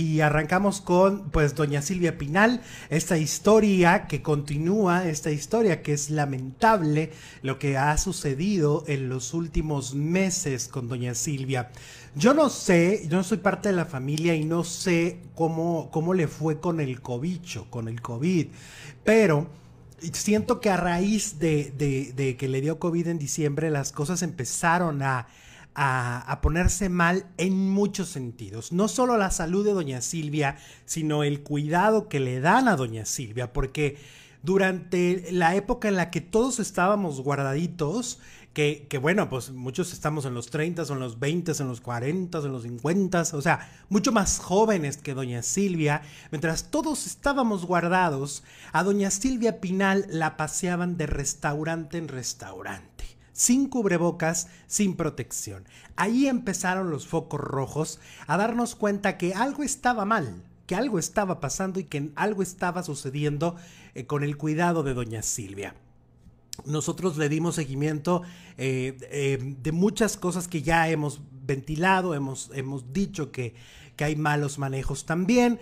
y arrancamos con pues doña Silvia Pinal, esta historia que continúa, esta historia que es lamentable lo que ha sucedido en los últimos meses con doña Silvia. Yo no sé, yo no soy parte de la familia y no sé cómo, cómo le fue con el cobicho, con el COVID, pero siento que a raíz de, de que le dio COVID en diciembre las cosas empezaron a a, ponerse mal en muchos sentidos. No solo la salud de doña Silvia, sino el cuidado que le dan a doña Silvia, porque durante la época en la que todos estábamos guardaditos, que, que bueno, pues muchos estamos en los 30, en los 20, en los 40, en los 50, o sea, mucho más jóvenes que doña Silvia, mientras todos estábamos guardados, a doña Silvia Pinal la paseaban de restaurante en restaurante sin cubrebocas, sin protección. Ahí empezaron los focos rojos a darnos cuenta que algo estaba mal, que algo estaba pasando y que algo estaba sucediendo eh, con el cuidado de doña Silvia. Nosotros le dimos seguimiento eh, eh, de muchas cosas que ya hemos ventilado, hemos, hemos dicho que, que hay malos manejos también.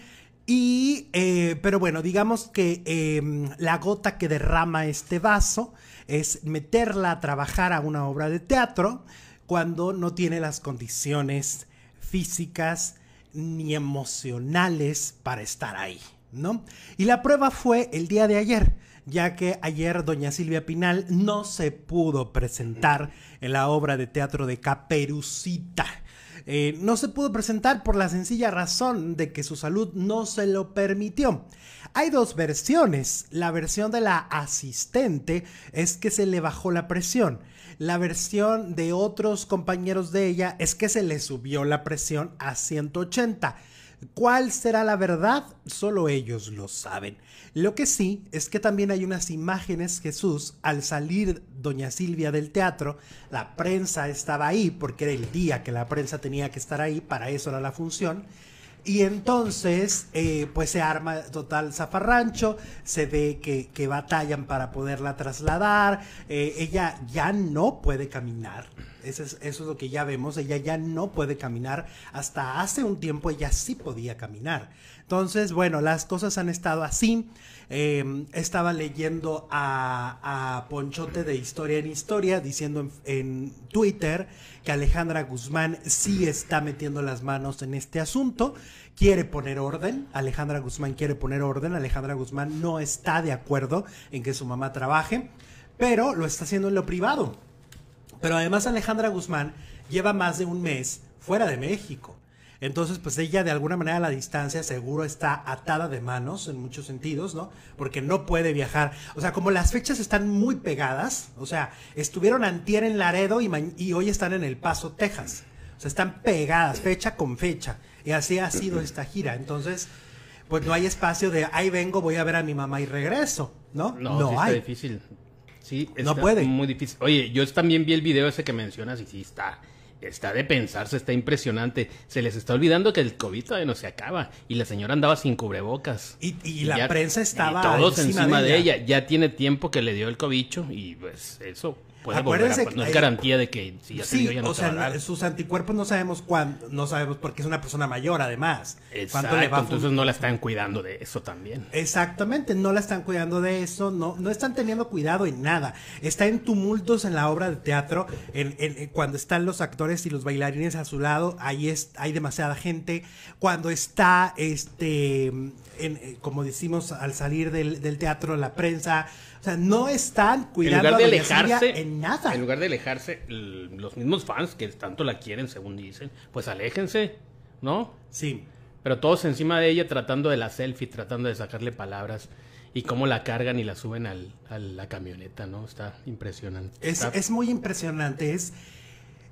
Y, eh, pero bueno, digamos que em, la gota que derrama este vaso es meterla a trabajar a una obra de teatro cuando no tiene las condiciones físicas ni emocionales para estar ahí, ¿no? Y la prueba fue el día de ayer, ya que ayer doña Silvia Pinal no se pudo presentar en la obra de teatro de Caperucita eh, no se pudo presentar por la sencilla razón de que su salud no se lo permitió. Hay dos versiones. La versión de la asistente es que se le bajó la presión. La versión de otros compañeros de ella es que se le subió la presión a 180. ¿Cuál será la verdad? Solo ellos lo saben. Lo que sí es que también hay unas imágenes Jesús al salir doña Silvia del teatro, la prensa estaba ahí porque era el día que la prensa tenía que estar ahí, para eso era la función. Y entonces, eh, pues se arma total zafarrancho, se ve que, batallan para poderla trasladar, eh, ella ya no puede caminar, eso es, lo que ya vemos. Ella ya no puede caminar. Hasta hace un tiempo ella sí podía caminar. Entonces, bueno, las cosas han estado así. Em, estaba leyendo a, Ponchote de Historia en Historia diciendo en, en, Twitter que Alejandra Guzmán sí está metiendo las manos en este asunto, quiere poner orden, Alejandra Guzmán quiere poner orden, Alejandra Guzmán no está de acuerdo en que su mamá trabaje, pero lo está haciendo en lo privado. Pero además Alejandra Guzmán lleva más de un mes fuera de México. Entonces, pues ella de alguna manera la distancia seguro está atada de manos en muchos sentidos, ¿no? Porque no puede viajar. O sea, como las fechas están muy pegadas, o sea, estuvieron antier en Laredo y, y hoy están en El Paso, Texas. O sea, están pegadas, fecha con fecha. Y así ha sido esta gira. Entonces, pues no hay espacio de, ahí vengo, voy a ver a mi mamá y regreso, ¿no? No, no hay. difícil. Sí, no puede. Muy difícil. Oye, yo también vi el video ese que mencionas y sí está. Está de pensarse, está impresionante. Se les está olvidando que el COVID todavía no se acaba. Y la señora andaba sin cubrebocas. Y, y, la prensa estaba. todos encima, de, ella. ella. Ya tiene tiempo que le dio el cobicho y pues eso no es garantía de que si sí, no o sea, sus anticuerpos no sabemos cuándo, no sabemos porque es una persona mayor además. Exacto, entonces no la están cuidando de eso también. Exactamente, no la están cuidando de eso, no, no están teniendo cuidado en nada. Está en tumultos en la obra de teatro, en, cuando están los actores y los bailarines a su lado, ahí es, hay demasiada gente. Cuando está, este, eh, como decimos al salir del, teatro, la prensa, o sea, no están cuidando de alejarse, en nada. En lugar de alejarse, los mismos fans que tanto la quieren, según dicen, pues aléjense, ¿no? Sí. Pero todos encima de ella tratando de la selfie, tratando de sacarle palabras y cómo la cargan y la suben al, a la camioneta, ¿no? Está impresionante. Es, es muy impresionante, es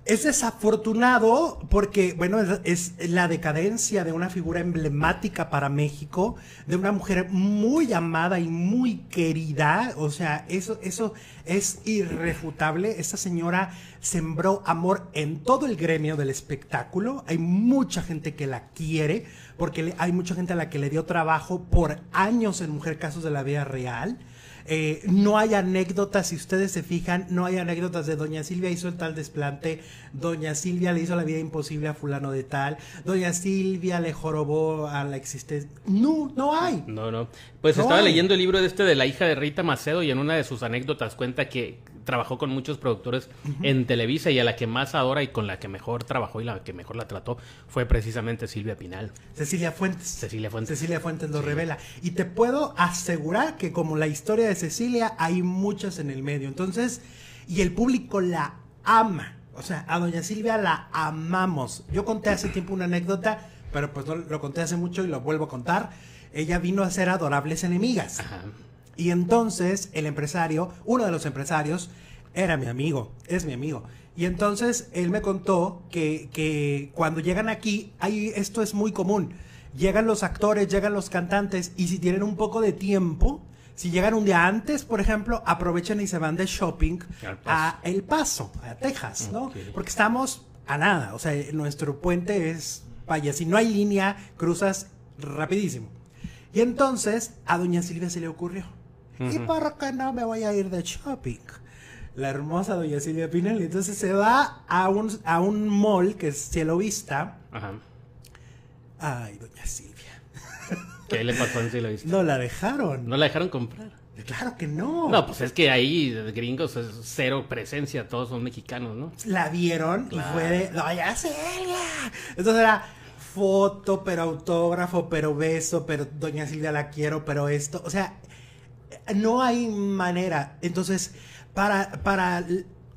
es desafortunado porque, bueno, es, la decadencia de una figura emblemática para México, de una mujer muy amada y muy querida. O sea, eso, eso es irrefutable. Esta señora sembró amor en todo el gremio del espectáculo. Hay mucha gente que la quiere, porque hay mucha gente a la que le dio trabajo por años en Mujer Casos de la Vida Real. Eh, no hay anécdotas, si ustedes se fijan, no hay anécdotas de Doña Silvia hizo el tal desplante, Doña Silvia le hizo la vida imposible a fulano de tal, Doña Silvia le jorobó a la existencia. No, no hay. No, no. Pues estaba leyendo el libro de este de la hija de Rita Macedo y en una de sus anécdotas cuenta que trabajó con muchos productores en Televisa y a la que más adora y con la que mejor trabajó y la que mejor la trató fue precisamente Silvia Pinal. Cecilia Fuentes. Cecilia Fuentes. Cecilia Fuentes lo revela. Y te puedo asegurar que como la historia de Cecilia, hay muchas en el medio. Entonces, y el público la ama. O sea, a doña Silvia la amamos. Yo conté hace tiempo una anécdota, pero pues lo conté hace mucho y lo vuelvo a contar. Ella vino a ser Adorables Enemigas. Ajá. Y entonces el empresario, uno de los empresarios, era mi amigo, es mi amigo. Y entonces él me contó que, cuando llegan aquí, ahí esto es muy común. Llegan los actores, llegan los cantantes y si tienen un poco de tiempo, si llegan un día antes, por ejemplo, aprovechan y se van de shopping a El Paso, a Texas, ¿no? Porque estamos a nada, o sea, nuestro puente es, vaya, si no hay línea, cruzas rapidísimo. Y entonces a doña Silvia se le ocurrió, y por qué no me voy a ir de shopping. La hermosa doña Silvia Pinal. Entonces se va a un, a un mall que es cielo vista. Ajá. Ay, doña Silvia. ¿Qué le pasó en cielo vista? No la dejaron. No la dejaron comprar. Claro que no. No, pues es que ahí gringos es cero presencia, todos son mexicanos, ¿no? La vieron y fue de, doña Silvia! Entonces era foto, pero autógrafo, pero beso, pero Doña Silvia la quiero, pero esto. O sea, no hay manera. Entonces, para, para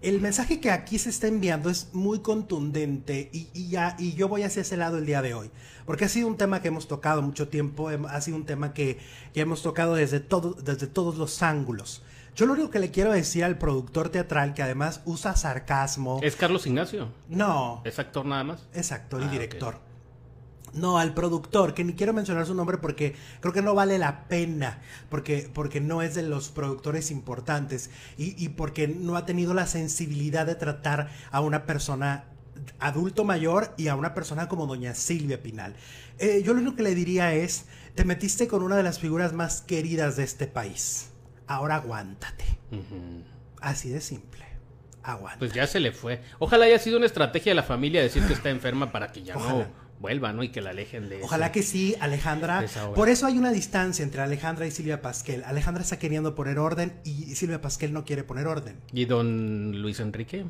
el mensaje que aquí se está enviando es muy contundente y, ya, yo voy hacia ese lado el día de hoy, porque ha sido un tema que hemos tocado mucho tiempo, ha sido un tema que, hemos tocado desde, todo, desde todos los ángulos. Yo lo único que le quiero decir al productor teatral, que además usa sarcasmo... ¿Es Carlos Ignacio? No. ¿Es actor nada más? Es actor y ah, director. No, al productor, que ni quiero mencionar su nombre porque creo que no vale la pena, porque, porque no es de los productores importantes y, porque no ha tenido la sensibilidad de tratar a una persona adulto mayor y a una persona como doña Silvia Pinal. Eh, yo lo único que le diría es, te metiste con una de las figuras más queridas de este país, ahora aguántate. Así de simple. Aguanta. Pues ya se le fue. Ojalá haya sido una estrategia de la familia decir que está enferma para que ya no vuelva, ¿no? Y que la alejen de... Ojalá que sí, Alejandra. Por eso hay una distancia entre Alejandra y Silvia Pasquel. Alejandra está queriendo poner orden y Silvia Pasquel no quiere poner orden. ¿Y don Luis Enrique?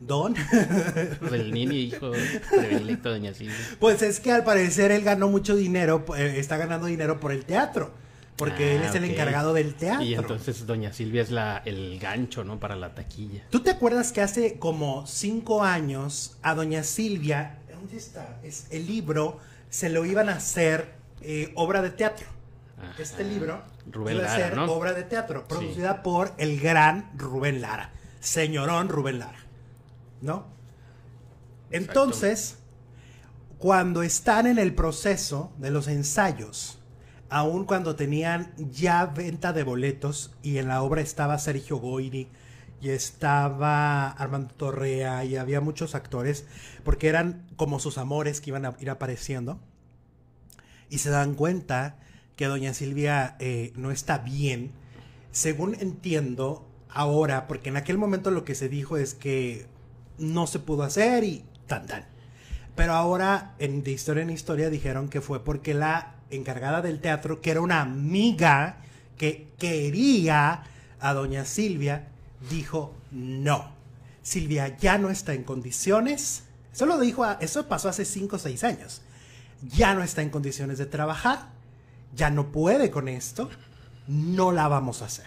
Don. El niño hijo de Doña Silvia. Pues es que al parecer él ganó mucho dinero, eh, está ganando dinero por el teatro. Porque él es el ah, encargado del teatro. Y entonces Doña Silvia es la, el gancho, ¿no? Para la taquilla. ¿Tú te acuerdas que hace como cinco años a Doña Silvia es, el libro se lo iban a hacer eh, obra de teatro. Este libro Rubén iba a ser obra de teatro, producida por el gran Rubén Lara, señorón Rubén Lara, ¿no? Entonces, cuando están en el proceso de los ensayos, aun cuando tenían ya venta de boletos y en la obra estaba Sergio Goiri y estaba Armando Torrea y había muchos actores, porque eran como sus amores que iban a ir apareciendo. Y se dan cuenta que doña Silvia eh, no está bien. Según entiendo ahora, porque en aquel momento lo que se dijo es que no se pudo hacer y tan tan. Pero ahora en de historia en historia dijeron que fue porque la encargada del teatro, que era una amiga que quería a doña Silvia, dijo no. Silvia ya no está en condiciones, eso dijo, eso pasó hace 5 o 6 años, ya no está en condiciones de trabajar, ya no puede con esto, no la vamos a hacer.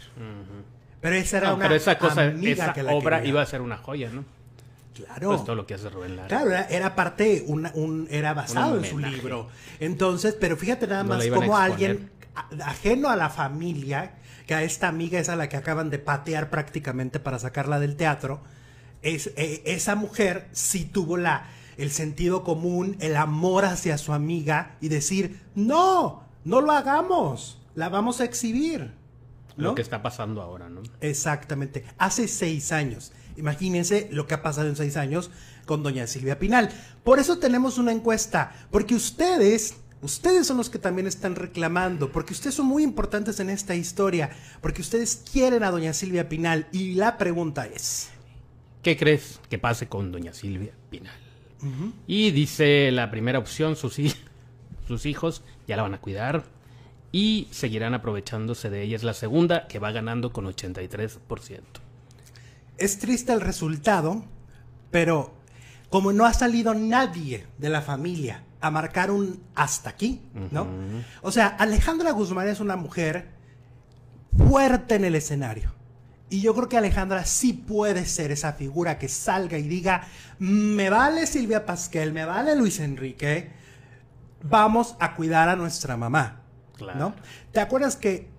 Pero esa era una esa esa que la obra iba a ser una joya, ¿no? Claro. Pues todo lo que hace Rubén Lara. Claro, era, parte, un, era basado en su libro. Entonces, pero fíjate nada más como alguien ajeno a la familia que a esta amiga es a la que acaban de patear prácticamente para sacarla del teatro, es, eh, esa mujer sí tuvo la, el sentido común, el amor hacia su amiga y decir, no, no lo hagamos, la vamos a exhibir. Lo que está pasando ahora, ¿no? Exactamente. Hace seis años. Imagínense lo que ha pasado en seis años con doña Silvia Pinal. Por eso tenemos una encuesta, porque ustedes Ustedes son los que también están reclamando, porque ustedes son muy importantes en esta historia, porque ustedes quieren a doña Silvia Pinal. Y la pregunta es... ¿Qué crees que pase con doña Silvia Pinal? Y dice la primera opción, sus, sus hijos ya la van a cuidar y seguirán aprovechándose de ella. Es la segunda que va ganando con 83%. Es triste el resultado, pero como no ha salido nadie de la familia a marcar un hasta aquí, ¿no? O sea, Alejandra Guzmán es una mujer fuerte en el escenario. Y yo creo que Alejandra sí puede ser esa figura que salga y diga, me vale Silvia Pasquel, me vale Luis Enrique, vamos a cuidar a nuestra mamá. Claro. ¿No? ¿Te acuerdas que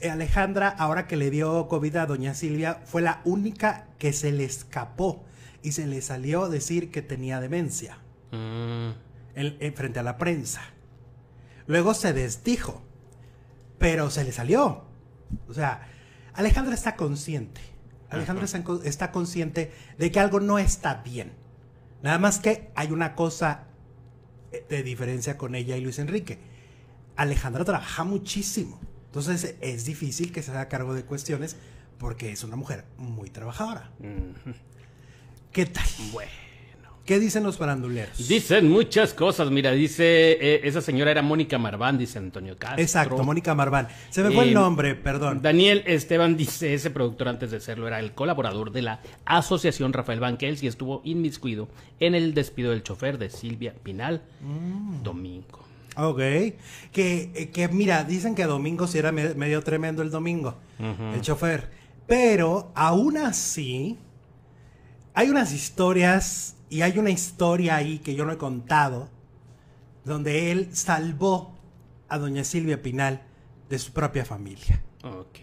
eh, Alejandra, ahora que le dio COVID a doña Silvia, fue la única que se le escapó y se le salió decir que tenía demencia? Mm en, eh, frente a la prensa. Luego se desdijo, pero se le salió. O sea, Alejandra está consciente. Alejandra está, consciente de que algo no está bien. Nada más que hay una cosa eh, de diferencia con ella y Luis Enrique. Alejandra trabaja muchísimo. Entonces es difícil que se haga cargo de cuestiones porque es una mujer muy trabajadora. ¿Qué tal? Bueno. ¿Qué dicen los faranduleros? Dicen muchas cosas. Mira, dice, eh, esa señora era Mónica Marván, dice Antonio Castro. Exacto, Mónica Marván. Se me fue el nombre, perdón. Daniel Esteban dice, ese productor antes de serlo era el colaborador de la Asociación Rafael Banquels y estuvo inmiscuido en el despido del chofer de Silvia Pinal mm. Domingo. Ok, que, eh, que mira, dicen que Domingo sí era medio tremendo el domingo, el chofer. Pero aún así, hay unas historias y hay una historia ahí que yo no he contado, donde él salvó a doña Silvia Pinal de su propia familia. Ok.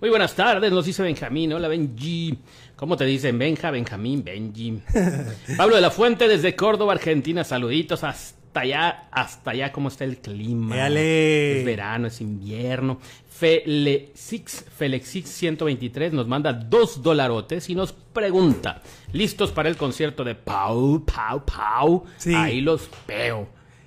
Muy buenas tardes, nos dice Benjamín. Hola Benji. ¿Cómo te dicen? Benja, Benjamín, Benji. Pablo de la Fuente desde Córdoba, Argentina. Saluditos hasta allá, hasta allá cómo está el clima. Es verano, es invierno. Felexix, Felexix 123 nos manda dos dolarotes y nos pregunta, ¿listos para el concierto de Pau, Pau, Pau? Sí. Ahí los veo.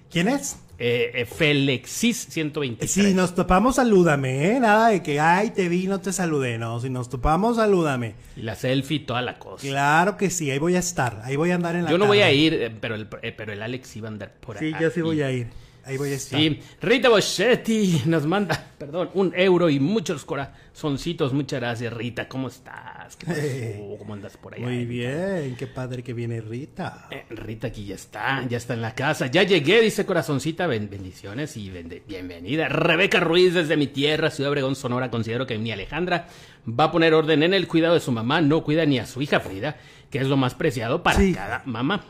¿Quién es? Eh, eh ciento 123. Si nos topamos, salúdame, ¿eh? Nada de que, ay, te vi, no te saludé, no. Si nos topamos, salúdame. la selfie y toda la cosa. Claro que sí, ahí voy a estar, ahí voy a andar en la Yo no voy a ir, eh, pero el, eh, pero el Alex iba a andar por ahí. Sí, yo sí voy a ir. Ahí voy a estar. Rita Boschetti nos manda, perdón, un euro y muchos corazoncitos. Muchas gracias, Rita. ¿Cómo estás? Eh, oh, ¿Cómo andas por allá? Muy bien, qué padre que viene Rita. Eh, Rita aquí ya está, ya está en la casa. Ya llegué, dice corazoncita. bendiciones y bienvenida. Rebeca Ruiz desde mi tierra, Ciudad Obregón, Sonora. Considero que mi Alejandra va a poner orden en el cuidado de su mamá. No cuida ni a su hija Frida, que es lo más preciado para cada mamá.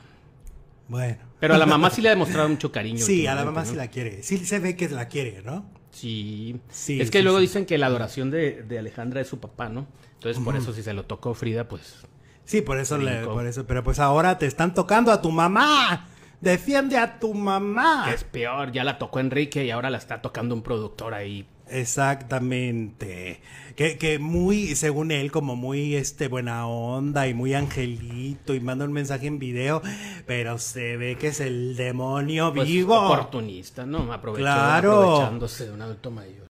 Bueno. Pero a la mamá sí le ha demostrado mucho cariño. Sí, a la mamá sí la quiere. Sí se ve que la quiere, ¿no? Sí. sí es que luego dicen que la adoración de, Alejandra es su papá, ¿no? Entonces, por eso si se lo tocó Frida, pues... Sí, por eso, le, por eso. Pero pues ahora te están tocando a tu mamá. Defiende a tu mamá. es peor, ya la tocó Enrique y ahora la está tocando un productor ahí Exactamente. Que, que, muy, según él, como muy este buena onda y muy angelito y manda un mensaje en video, pero se ve que es el demonio pues vivo. Oportunista, ¿no? Aprovechando, Aprovechándose de un adulto mayor.